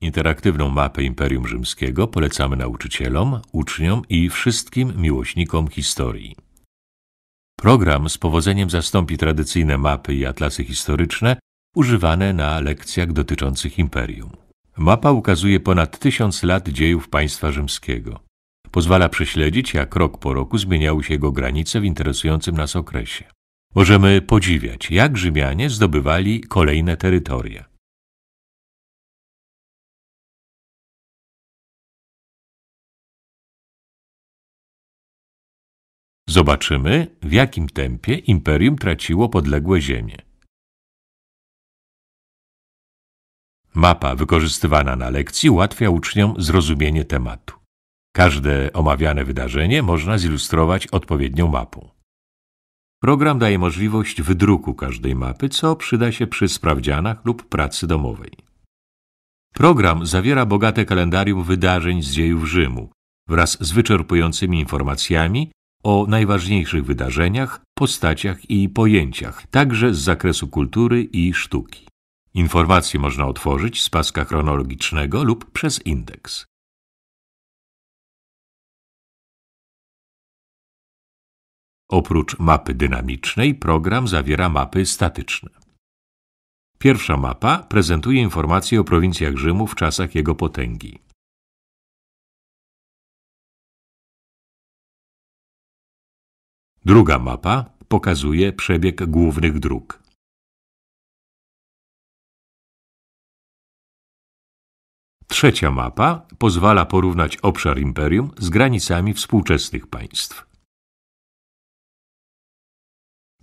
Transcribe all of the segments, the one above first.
Interaktywną mapę Imperium Rzymskiego polecamy nauczycielom, uczniom i wszystkim miłośnikom historii. Program z powodzeniem zastąpi tradycyjne mapy i atlasy historyczne używane na lekcjach dotyczących imperium. Mapa ukazuje ponad tysiąc lat dziejów państwa rzymskiego. Pozwala prześledzić, jak rok po roku zmieniały się jego granice w interesującym nas okresie. Możemy podziwiać, jak Rzymianie zdobywali kolejne terytoria. Zobaczymy, w jakim tempie imperium traciło podległe ziemie. Mapa wykorzystywana na lekcji ułatwia uczniom zrozumienie tematu. Każde omawiane wydarzenie można zilustrować odpowiednią mapą. Program daje możliwość wydruku każdej mapy, co przyda się przy sprawdzianach lub pracy domowej. Program zawiera bogate kalendarium wydarzeń z dziejów Rzymu wraz z wyczerpującymi informacjami o najważniejszych wydarzeniach, postaciach i pojęciach, także z zakresu kultury i sztuki. Informacje można otworzyć z paska chronologicznego lub przez indeks. Oprócz mapy dynamicznej program zawiera mapy statyczne. Pierwsza mapa prezentuje informacje o prowincjach Rzymu w czasach jego potęgi. Druga mapa pokazuje przebieg głównych dróg. Trzecia mapa pozwala porównać obszar imperium z granicami współczesnych państw.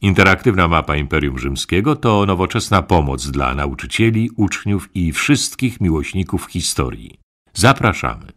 Interaktywna mapa Imperium Rzymskiego to nowoczesna pomoc dla nauczycieli, uczniów i wszystkich miłośników historii. Zapraszamy!